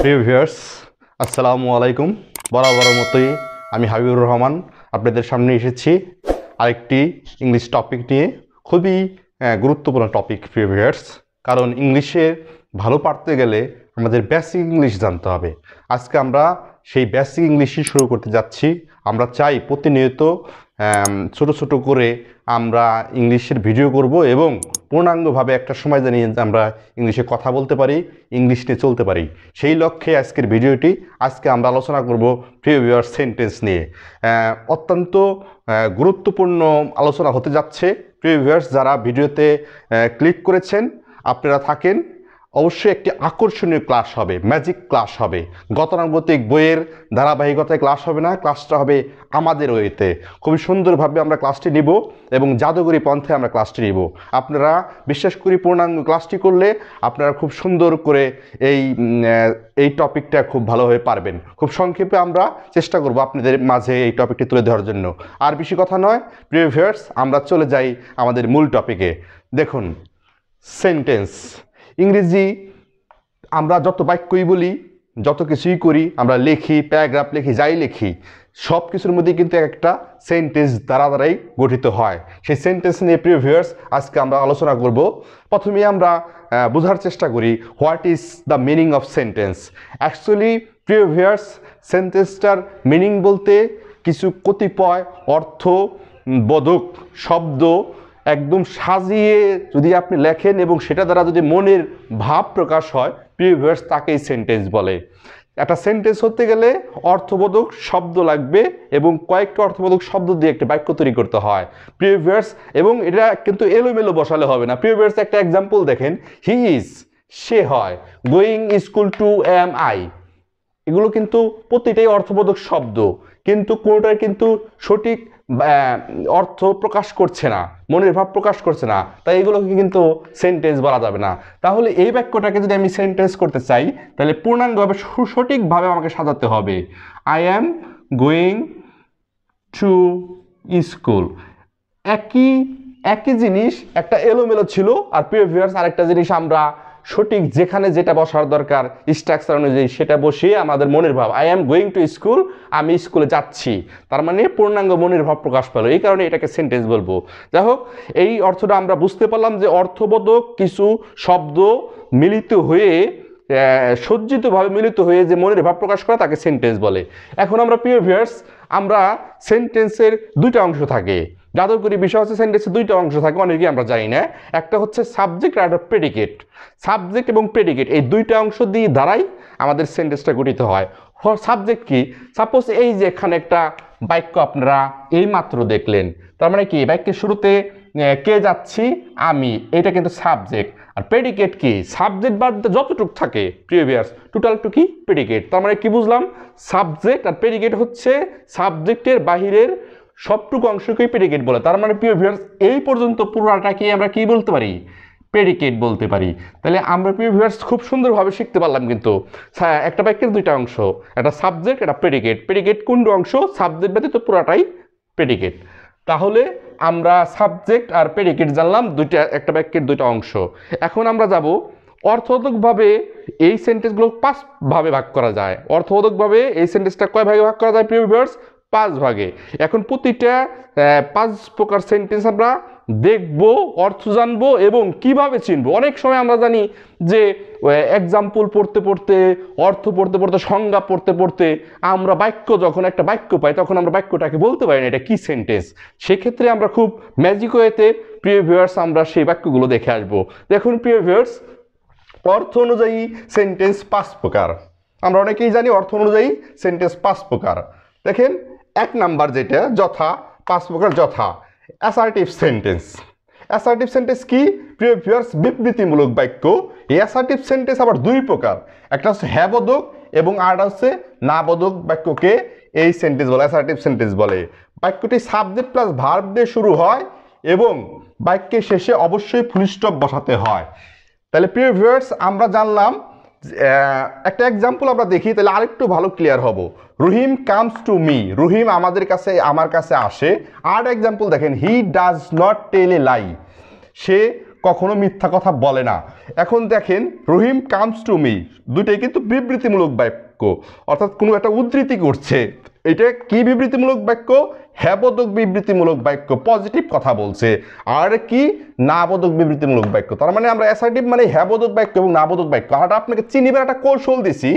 প্রিয় ভিউয়ার্স আসসালামু আলাইকুম বরাবর মতোই আমি হাবিবুর রহমান আপনাদের সামনে এসেছি আরেকটি ইংলিশ টপিক নিয়ে খুবই গুরুত্বপূর্ণ টপিক প্রিয় ভিউয়ার্স কারণ ইংলিশে ভালো পারতে গেলে আমাদের বেসিক ইংলিশ জানতে হবে আজকে আমরা সেই বেসিক ইংলিশই শুরু করতে যাচ্ছি আমরা চাই প্রতিনিয়ত ছোট ছোট করে আমরা ইংলিশের ভিডিও করব এবং পূর্ণাঙ্গভাবে একটা সময় জানিয়ে আমরা ইংলিশে কথা বলতে পারি ইংলিশ নিয়ে চলতে পারি সেই লক্ষ্যে আজকের ভিডিওটি আজকে আমরা আলোচনা করব প্রিভিয়ার সেন্টেন্স নিয়ে অত্যন্ত গুরুত্বপূর্ণ আলোচনা হতে যাচ্ছে প্রিভিয়ার্স যারা ভিডিওতে ক্লিক করেছেন আপনারা থাকেন অবশ্যই একটি আকর্ষণীয় ক্লাস হবে ম্যাজিক ক্লাস হবে গতানুগতিক বইয়ের ধারাবাহিকতায় ক্লাস হবে না ক্লাসটা হবে আমাদের ওয়েতে খুবই সুন্দরভাবে আমরা ক্লাসটি নিব এবং জাদুগরি পন্থায় আমরা ক্লাসটি নিব আপনারা বিশ্বাস করি পূর্ণাঙ্গ ক্লাসটি করলে আপনারা খুব সুন্দর করে এই এই টপিকটা খুব ভালোভাবে পারবেন খুব সংক্ষেপে আমরা চেষ্টা করব আপনাদের মাঝে এই টপিকটি তুলে ধরার জন্য আর বেশি কথা নয় প্রিভিয়ার্স আমরা চলে যাই আমাদের মূল টপিকে দেখুন সেন্টেন্স ইংরেজি আমরা যত বাক্যই বলি যত কিছুই করি আমরা লেখি প্যারাগ্রাফ লিখি যাই লিখি সব কিছুর মধ্যেই কিন্তু একটা সেন্টেন্স দ্বারা দ্বারাই গঠিত হয় সেই সেন্টেন্স নিয়ে প্রিভিয়ার্স আজকে আমরা আলোচনা করব প্রথমে আমরা বোঝার চেষ্টা করি what is the meaning of sentence actually previous সেন্টেন্সটার মিনিং বলতে কিছু কতিপয় অর্থ বোধক শব্দ একদম সাজিয়ে যদি আপনি লেখেন এবং সেটা দ্বারা যদি মনের ভাব প্রকাশ হয় প্রিভিয়াস তাকেই সেন্টেন্স বলে একটা সেন্টেন্স হতে গেলে অর্থবোধক শব্দ লাগবে এবং কয়েকটা অর্থবোধক শব্দ দিয়ে একটা বাক্য তৈরি করতে হয় প্রিভিয়াস এবং এটা কিন্তু এলোমেলো বসালে হবে না প্রিভিয়াস একটা এক্সাম্পল দেখেন হি ইজ সে হয় going school to am I এগুলো কিন্তু প্রতিটাই অর্থবোধক শব্দ কিন্তু কোনোটার কিন্তু সঠিক অর্থ প্রকাশ করছে না মনের ভাব প্রকাশ করছে না তাই এগুলোকে কিন্তু সেন্টেন্স বলা যাবে না তাহলে এই বাক্যটাকে যদি আমি সেন্টেন্স করতে চাই তাহলে পূর্ণাঙ্গভাবে সুসঠিকভাবে আমাকে সাজাতে হবে I am going to school একই একই জিনিস একটা এলোমেলো ছিল আর প্রিভিয়াস আরেকটা জিনিস আমরা সঠিক যেখানে যেটা বসার দরকার স্ট্রাকচার অনুযায়ী সেটা বসিয়ে আমাদের মনের ভাব I am going to school আমি স্কুলে যাচ্ছি তার মানে পূর্ণাঙ্গ মনের ভাব প্রকাশ পেল এই কারণে এটাকে সেন্টেন্স বলবো যাই হোক এই অর্থটা আমরা বুঝতে পারলাম যে অর্থবোধক কিছু শব্দ মিলিত হয়ে সজ্জিতভাবে মিলিত হয়ে যে মনের ভাব প্রকাশ করা তাকে সেন্টেন্স বলে এখন আমরা প্রিয় ভিয়ার্স আমরা সেন্টেন্সের দুইটা অংশ থাকে জাদুকরি বিষয় হচ্ছে সেন্টেন্সে দুইটা অংশ থাকে অনেকেই আমরা জানি না একটা হচ্ছে সাবজেক্ট আর একটা প্রেডিকেট সাবজেক্ট এবং প্রেডিকেট এই দুইটা অংশ দিয়ে দ্বারাই আমাদের সেন্টেন্সটা গঠিত হয় সাবজেক্ট কি সাপোজ এই যে এখানে একটা বাক্য আপনারা এই মাত্র দেখলেন তার মানে কি বাক্যের শুরুতে কে যাচ্ছি আমি এটা কিন্তু সাবজেক্ট আর প্রেডিকেট কি সাবজেক্ট বাদ যতটুক থাকে প্রিভিয়াস টোটাল টু কি প্রেডিকেট তার মানে কি বুঝলাম সাবজেক্ট আর প্রেডিকেট হচ্ছে সাবজেক্টের বাহিরের সবটুকু অংশকেই প্রেডিকেট বলে তার মানে প্রিয় ভিউয়ার্স এই পর্যন্ত পুরোটাকে আমরা কি বলতে পারি প্রেডিকেট বলতে পারি তাহলে আমরা প্রিয় ভিউয়ার্স খুব সুন্দরভাবে শিখতে পারলাম কিন্তু একটা বাক্যের দুইটা অংশ একটা সাবজেক্ট একটা প্রেডিকেট প্রেডিকেট কোন অংশ সাবজেক্ট ব্যতীত পুরাটাই প্রেডিকেট তাহলে আমরা সাবজেক্ট আর প্রেডিকেট জানলাম দুইটা একটা বাক্যের দুইটা অংশ এখন আমরা যাব অর্থবোধকভাবে এই সেন্টেন্সগুলো পাঁচভাবে ভাগ করা যায় অর্থবোধকভাবে এই সেন্টেন্সটা কয় ভাগে ভাগ করা যায় প্রিয় ভিউয়ার্স পাঁচ ভাগে এখন প্রতিটা পাঁচ প্রকার সেন্টেন্স আমরা দেখব অর্থ জানবো এবং কিভাবে চিনব অনেক সময় আমরা জানি যে এক্সাম্পল পড়তে পড়তে অর্থ পড়তে পড়তে সংজ্ঞা পড়তে পড়তে আমরা বাক্য যখন একটা বাক্য পাই তখন আমরা বাক্যটাকে বলতে পারি না এটা কি সেন্টেন্স সেক্ষেত্রে আমরা খুব ম্যাজিক হয়েতে প্রিয় ভিউয়ার্স আমরা সেই বাক্যগুলো দেখে আসবো দেখুন প্রিয় ভিউয়ার্স অর্থ অনুযায়ী সেন্টেন্স পাঁচ প্রকার আমরা অনেকেই জানি অর্থ অনুযায়ী সেন্টেন্স পাঁচ প্রকার দেখেন এক নাম্বার যেটা যথা পাঁচ প্রকার যথা অ্যাসার্টিভ সেন্টেন্স অ্যাসার্টিভ সেন্টেন্স কি প্রিয় ভিউয়ার্স বিবৃতিমূলক বাক্য এই অ্যাসার্টিভ সেন্টেন্স আবার দুই প্রকার একটা হচ্ছে হ্যাঁ বোধক এবং আরটা হচ্ছে না বোধক বাক্যকে এই সেন্টেন্স বলে অ্যাসার্টিভ সেন্টেন্স বলে বাক্যটি সাবজেক্ট প্লাস ভার্ব দিয়ে শুরু হয় এবং বাক্যের শেষে অবশ্যই স্টপ বসাতে হয় তাহলে প্রিয় ভিউয়ার্স আমরা জানলাম একটা এক্সাম্পল আমরা দেখি তাহলে আরেকটু ভালো ক্লিয়ার হব Rahim comes to me Rahim আমাদের কাছে আমার কাছে আসে আর এক্সাম্পল দেখেন he does not tell a লাই সে কখনো মিথ্যা কথা বলে না এখন দেখেন রহিম কামস টু মি দুটাই কিন্তু বিবৃতিমূলক বাক্য অর্থাৎ কোনো একটা উদ্ধৃতি করছে এটা কি বিবৃতিমূলক বাক্য হ্যাবোধক বিবৃতিমূলক বাক্য পজিটিভ কথা বলছে আর কি নাবোধক বিবৃতিমূলক বাক্য তার মানে আমরা অ্যাসার্টিভ মানে হ্যাবোধক বাক্য এবং নাবোধক বাক্য আর আপনাকে চিনিবার একটা কৌশল দিছি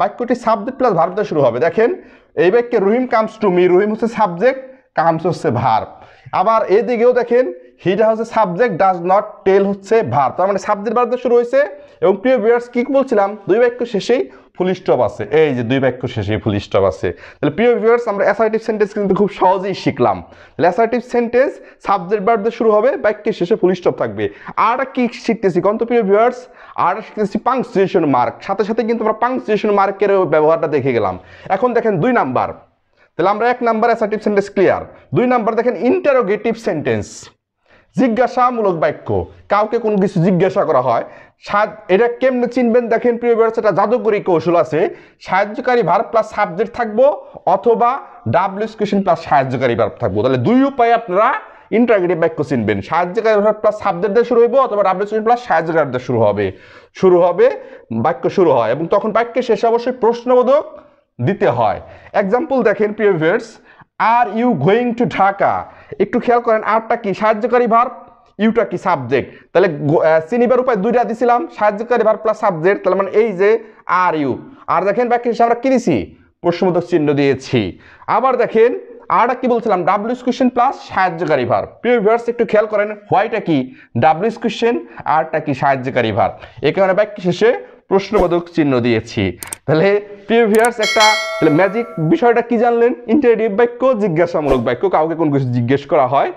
বাক্যটি সাবজেক্ট প্লাস ভার্ব দিয়ে শুরু হবে দেখেন এই বাক্যে Rahim comes to me Rahim হচ্ছে সাবজেক্ট কামস হচ্ছে ভার্ব আবার এদিকেও দেখেন হিটা হচ্ছে সাবজেক্ট ডাজ নট টেল হচ্ছে ভার্ব তার মানে সাবজেক্ট ভার্ব দিয়ে শুরু হয়েছে এবং প্রিয় বিয়ার্স কি বলছিলাম দুই বাক্য শেষেই ফুল স্টপ আছে এই যে দুই বাক্য শেষে ফুল স্টপ আছে তাহলে প্রিয় ভিউয়ার্স আমরা অ্যাসার্টিভ সেন্টেন্স কিন্তু খুব সহজেই শিখলাম তাহলে অ্যাসার্টিভ সেন্টেন্স সাবজেক্ট ভার্ব দিয়ে শুরু হবে বাক্যের শেষে ফুল স্টপ থাকবে আর কি শিখতেছি কত প্রিয় ভিউয়ার্স আর শিখতেছি পাংচুয়েশন মার্ক সাথে সাথে কিন্তু আমরা পাংচুয়েশন মার্কের ব্যবহারটা দেখে গেলাম এখন দেখেন দুই নাম্বার তাহলে আমরা এক নাম্বার অ্যাসার্টিভ সেন্টেন্স ক্লিয়ার দুই নাম্বার দেখেন ইন্টারোগেটিভ সেন্টেন্স জিজ্ঞাসামূলক বাক্য কাউকে কোনো কিছু জিজ্ঞাসা করা হয় এটা কেমনে চিনবেন দেখেন প্রিয় ব্যবসা এটা জাদুকরী কৌশল আছে সাহায্যকারী ভার প্লাস সাবজেক্ট থাকবো অথবা ডাব্লিউস কোয়েশন প্লাস সাহায্যকারী ভার থাকবো তাহলে দুই উপায়ে আপনারা ইন্টারগ্রেটিভ বাক্য চিনবেন সাহায্যকারী ভার প্লাস সাবজেক্ট দিয়ে শুরু হইব অথবা ডাব্লিউস কোয়েশন প্লাস সাহায্যকারী দিয়ে শুরু হবে শুরু হবে বাক্য শুরু হয় এবং তখন বাক্যের শেষে অবশ্যই প্রশ্নবোধক দিতে হয় এক্সাম্পল দেখেন প্রিয় viewers are you going to Dhaka একটু খেয়াল করেন আরটা কি সাহায্যকারী ভার ইউটা কি সাবজেক্ট তাহলে চিনিবার উপায় দুইটা দিছিলাম সাহায্যকারী ভার প্লাস সাবজেক্ট তাহলে মানে এই যে আর ইউ আর দেখেন বাকি আমরা কি দিছি প্রশ্নবোধক চিহ্ন দিয়েছি আবার দেখেন আরটা কি বলছিলাম ডাব্লিউ কোয়েশ্চেন প্লাস সাহায্যকারী ভার প্রিয় ভিউয়ার্স একটু খেয়াল করেন হোয়াইটা কি ডাব্লিউ কোশ্চেন আরটা কি সাহায্যকারী ভার এ কারণে বাক্য শেষে প্রশ্নবোধক চিহ্ন দিয়েছি তাহলে প্রিয় ভিউয়ার্স একটা তাহলে ম্যাজিক বিষয়টা কি জানলেন ইন্টারেটিভ বাক্য জিজ্ঞাসামূলক বাক্য কাউকে কোন কিছু জিজ্ঞেস করা হয়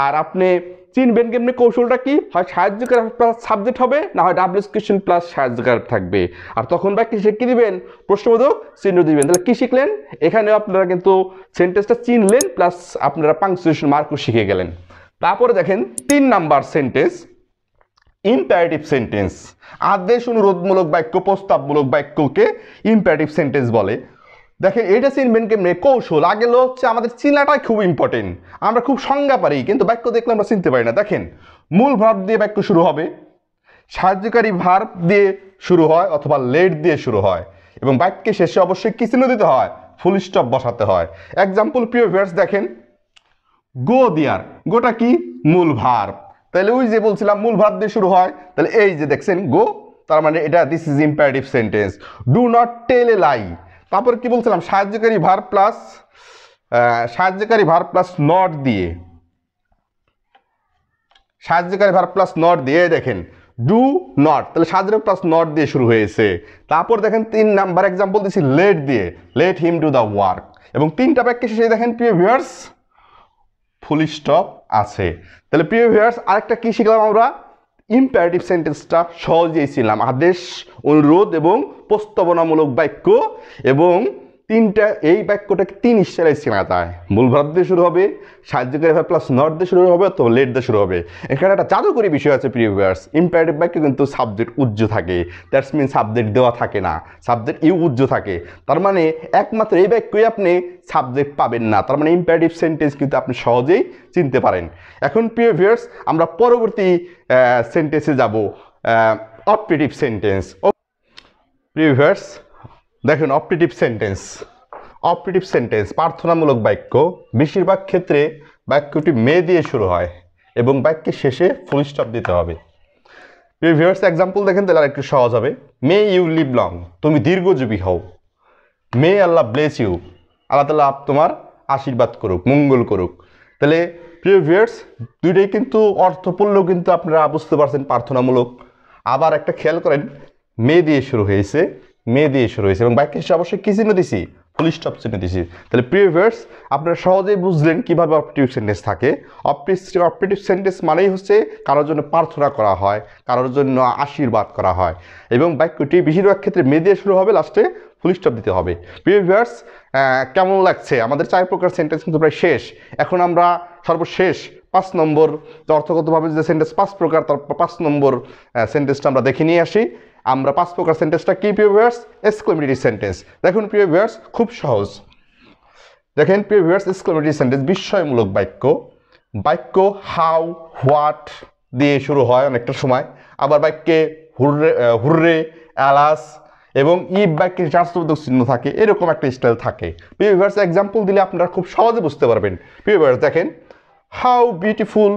আর আপনি চিনবেন কেমনি কৌশলটা কি হয় সাহায্যকার প্লাস সাবজেক্ট হবে না হয় ডাব্লিউ কোয়েশ্চেন প্লাস সাহায্যকার থাকবে আর তখন বা কৃষি কী দিবেন প্রশ্নবোধক চিহ্ন দিবেন তাহলে কী শিখলেন এখানেও আপনারা কিন্তু সেন্টেন্সটা চিনলেন প্লাস আপনারা পাংচুয়েশন মার্কও শিখে গেলেন তারপরে দেখেন তিন নাম্বার সেন্টেন্স ইম্প্যারেটিভ সেন্টেন্স আদেশ অনুরোধমূলক বাক্য প্রস্তাবমূলক বাক্যকে ইম্প্যারেটিভ সেন্টেন্স বলে দেখেন এটা চিনবেন কেমনি কৌশল আগে লোক হচ্ছে আমাদের চিনাটাই খুব ইম্পর্টেন্ট আমরা খুব সংজ্ঞা পারি কিন্তু বাক্য দেখলে আমরা চিনতে পারি না দেখেন মূল ভাব দিয়ে বাক্য শুরু হবে সাহায্যকারী ভার্ব দিয়ে শুরু হয় অথবা লেট দিয়ে শুরু হয় এবং বাক্যে শেষে অবশ্যই কি চিহ্ন দিতে হয় ফুল স্টপ বসাতে হয় এক্সাম্পল প্রিয় ভার্স দেখেন গো দিয়ার গোটা কি মূল ভার্ব তাহলে ওই যে বলছিলাম মূল ভাব দিয়ে শুরু হয় তাহলে এই যে দেখছেন গো তার মানে এটা this is imperative sentence do not tell a lie তারপর কি বলছিলাম সাহায্যকারী ভার প্লাস সাহায্যকারী ভার প্লাস নট দিয়ে সাহায্যকারী ভার প্লাস নট দিয়ে দেখেন ডু নট তাহলে সাহায্য প্লাস নট দিয়ে শুরু হয়েছে তারপর দেখেন তিন নাম্বার এক্সাম্পল দিচ্ছি লেট দিয়ে let him to the work এবং তিনটা বাক্যে শেষে দেখেন প্রিয় ভিউয়ার্স ফুল স্টপ আছে তাহলে প্রিয় ভিউয়ার্স আরেকটা কী শিখলাম আমরা ইম্পারেটিভ সেন্টেন্সটা সহজেই ছিলাম আদেশ অনুরোধ এবং প্রস্তাবনামূলক বাক্য এবং তিনটা এই বাক্যটাকে তিন ইশারায় চেনা যায় মূল ভাব দিয়ে শুরু হবে সাহায্যকারী ভাব প্লাস নট দিয়ে শুরু হবে অথবা লেট দিয়ে শুরু হবে এখানে একটা জাদুকরি বিষয় আছে প্রিভিয়ার্স ইম্পারেটিভ বাক্য কিন্তু সাবজেক্ট উজ্জ্ব থাকে দ্যাটস মিন সাবজেক্ট দেওয়া থাকে না সাবজেক্ট ইউ উজ্জ্ব থাকে তার মানে একমাত্র এই বাক্যই আপনি সাবজেক্ট পাবেন না তার মানে ইম্পারেটিভ সেন্টেন্স কিন্তু আপনি সহজেই চিনতে পারেন এখন প্রিভিয়ার্স আমরা পরবর্তী সেন্টেন্সে যাব অপারেটিভ সেন্টেন্স প্রিভিয়ার্স দেখেন অপটেটিভ সেন্টেন্স অপটেটিভ সেন্টেন্স প্রার্থনামূলক বাক্য বেশিরভাগ ক্ষেত্রে বাক্যটি মে দিয়ে শুরু হয় এবং বাক্যের শেষে ফুল স্টপ দিতে হবে রিভার্স এক্সাম্পল দেখেন তাহলে একটু সহজ হবে মে ইউ লিভ লং তুমি দীর্ঘজীবী হও মে আল্লাহ ব্লেস ইউ আল্লাহ তালা তোমার আশীর্বাদ করুক মঙ্গল করুক তাহলে প্রিয় ভিউয়ার্স দুইটাই কিন্তু অর্থপূর্ণ কিন্তু আপনারা বুঝতে পারছেন প্রার্থনামূলক আবার একটা খেয়াল করেন মে দিয়ে শুরু হয়েছে মে দিয়ে শুরু হয়েছে এবং বাক্যের শেষে অবশ্যই কী চিহ্ন দিছি ফুল স্টপ চিহ্ন দিছি তাহলে প্রিভিয়ার্স আপনারা সহজেই বুঝলেন কীভাবে অপটিভ সেন্টেন্স থাকে অপটিভ সেন্টেন্স মানেই হচ্ছে কারোর জন্য প্রার্থনা করা হয় কারোর জন্য আশীর্বাদ করা হয় এবং বাক্যটি বেশিরভাগ ক্ষেত্রে মে দিয়ে শুরু হবে লাস্টে ফুল স্টপ দিতে হবে প্রিভিয়ার্স কেমন লাগছে আমাদের চার প্রকার সেন্টেন্স কিন্তু প্রায় শেষ এখন আমরা সর্বশেষ পাঁচ নম্বর অর্থগতভাবে যে সেন্টেন্স পাঁচ প্রকার তার পাঁচ নম্বর সেন্টেন্সটা আমরা দেখে নিয়ে আসি আমরা পাঁচ প্রকার সেন্টেন্সটা কি প্রিয় ভিউয়ার্স এক্সক্লেমেটরি সেন্টেন্স দেখুন প্রিয় ভিউয়ার্স খুব সহজ দেখেন প্রিয় ভিউয়ার্স এক্সক্লেমেটরি সেন্টেন্স বিস্ময়মূলক বাক্য বাক্য হাউ হোয়াট দিয়ে শুরু হয় অনেকটা সময় আবার বাক্যে হুররে হুররে অ্যালাস এবং ই বাক্যের রাষ্ট্রবোধক চিহ্ন থাকে এরকম একটা স্টাইল থাকে প্রিয় ভিউয়ার্স এক্সাম্পল দিলে আপনারা খুব সহজে বুঝতে পারবেন প্রিয় ভিউয়ার্স দেখেন হাউ বিউটিফুল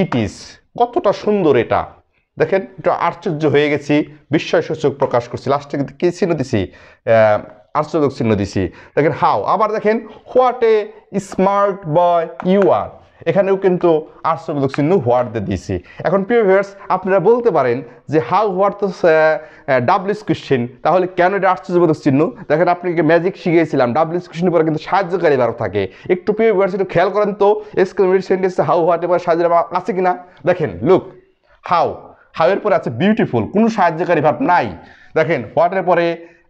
ইট ইজ কতটা সুন্দর এটা দেখেন একটু আশ্চর্য হয়ে গেছি বিস্ময়সূচক প্রকাশ করছি লাস্টে কী চিহ্ন দিছি আশ্চর্যক চিহ্ন দিছি দেখেন হাও আবার দেখেন what a smart boy you are এখানেও কিন্তু আশ্চর্যক চিহ্ন হোয়াট দিয়ে দিয়েছি এখন প্রিভিয়ার্স আপনারা বলতে পারেন যে হাউ হোয়াট তো ডাবলিউস কোশ্চেন তাহলে কেন এটা আশ্চর্যবোধক চিহ্ন দেখেন আপনাকে ম্যাজিক শিখিয়েছিলাম ডাবলিউস কোশ্চেনের পরে কিন্তু সাহায্যকারী বারো থাকে একটু প্রিভিয়ার্স একটু খেয়াল করেন তো এক্সক্লেমেট সেন্টেন্সে হাউ হোয়াটের পরে সাহায্য আছে কি না দেখেন লুক হাউ হাওয়ের পরে আছে বিউটিফুল কোনো সাহায্যকারী ভাব নাই দেখেন হোয়াটের পরে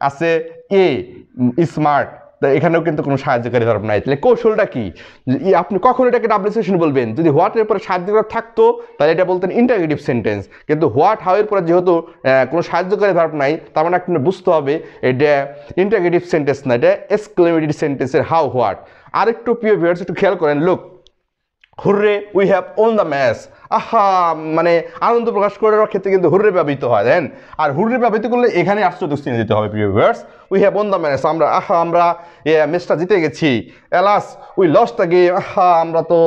আছে এ স্মার্ট তা এখানেও কিন্তু কোনো সাহায্যকারী ভাব নাই তাহলে কৌশলটা কি আপনি কখন এটাকে ডাবলিসেশন বলবেন যদি হোয়াটের পরে সাহায্যকার থাকতো তাহলে এটা বলতেন ইন্টারগেটিভ সেন্টেন্স কিন্তু হোয়াট হাওয়ের পরে যেহেতু কোনো সাহায্যকারী ভাব নাই তার মানে আপনি বুঝতে হবে এটা ইন্টারগেটিভ সেন্টেন্স না এটা এক্সক্লেমেটিভ সেন্টেন্সের হাউ হোয়াট আরেকটু প্রিয় ভিউয়ার্স একটু খেয়াল করেন লোক hurray we have won the match আহা মানে আনন্দ প্রকাশ করার ক্ষেত্রে কিন্তু হুররে ব্যবহৃত হয় দেন আর হুররে ব্যবহৃত করলে এখানে আশ্চর্য চিহ্ন দিতে হবে প্রিয় viewers we have won the match আমরা আহা আমরা এ ম্যাচটা জিতে গেছি alas we loss the game আহা আমরা তো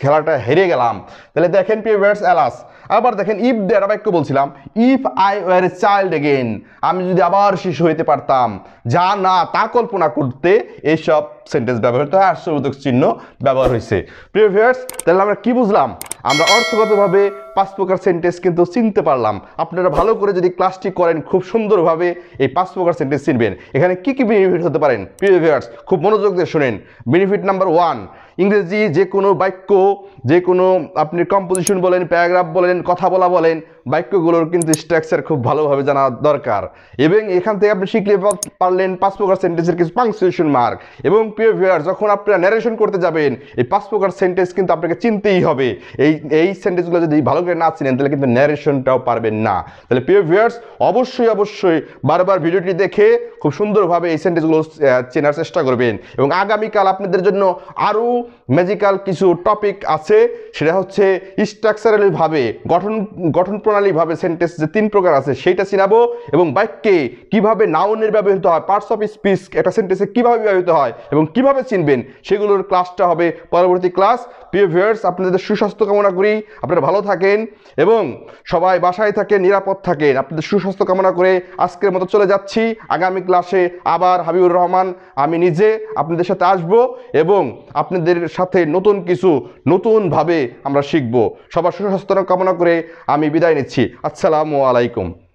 খেলাটা হেরে গেলাম তাহলে দেখেন ওয়ার্স অ্যালাস আবার দেখেন ইফ দে একটা বাক্য বলছিলাম if I were a child again আমি যদি আবার শিশু হইতে পারতাম যা না তা কল্পনা করতে এইসব সেন্টেন্স ব্যবহৃত হয় আর চিহ্ন ব্যবহার হয়েছে ভিউয়ার্স তাহলে আমরা কি বুঝলাম আমরা অর্থগতভাবে পাঁচ প্রকার সেন্টেন্স কিন্তু চিনতে পারলাম আপনারা ভালো করে যদি ক্লাসটি করেন খুব সুন্দরভাবে এই পাঁচ প্রকার সেন্টেন্স চিনবেন এখানে কী কী বেনিফিট হতে পারেন প্রিভিয়ার্স খুব মনোযোগ দিয়ে শুনেন বেনিফিট নাম্বার ওয়ান ইংরেজি যে কোনো বাক্য যে কোনো আপনি কম্পোজিশন বলেন প্যারাগ্রাফ বলেন কথা বলা বলেন বাক্যগুলোর কিন্তু স্ট্রাকচার খুব ভালোভাবে জানা দরকার এবং এখান থেকে আপনি শিখলে পারলেন পাঁচ প্রকার সেন্টেন্সের কিছু পাংচুয়েশন মার্ক এবং প্রিয় ভিউয়ার যখন আপনারা ন্যারেশন করতে যাবেন এই পাঁচ প্রকার সেন্টেন্স কিন্তু আপনাকে চিনতেই হবে এই এই সেন্টেন্সগুলো যদি ভালো করে না চিনেন তাহলে কিন্তু ন্যারেশনটাও পারবেন না তাহলে প্রিয় ভিউয়ার্স অবশ্যই অবশ্যই বারবার ভিডিওটি দেখে খুব সুন্দরভাবে এই সেন্টেন্সগুলো চেনার চেষ্টা করবেন এবং আগামীকাল আপনাদের জন্য আরও ম্যাজিক্যাল কিছু টপিক আছে সেটা হচ্ছে স্ট্রাকচারালভাবে গঠন গঠন প্রণালীভাবে সেন্টেন্স যে তিন প্রকার আছে সেইটা চিনাবো এবং বাক্যে কিভাবে নাউনের ব্যবহৃত হয় পার্টস অফ স্পিচ একটা সেন্টেন্সে কিভাবে ব্যবহৃত হয় এবং কিভাবে চিনবেন সেগুলোর ক্লাসটা হবে পরবর্তী ক্লাস প্রিয় ভিউয়ার্স আপনাদের সুস্বাস্থ্য কামনা করি আপনারা ভালো থাকেন এবং সবাই বাসায় থাকেন নিরাপদ থাকেন আপনাদের সুস্বাস্থ্য কামনা করে আজকের মতো চলে যাচ্ছি আগামী ক্লাসে আবার হাবিবুর রহমান আমি নিজে আপনাদের সাথে আসব এবং আপনাদের সাথে নতুন কিছু নতুনভাবে আমরা শিখব সবার সুস্বাস্থ্য কামনা করে আমি বিদায় নিচ্ছি আসসালামু আলাইকুম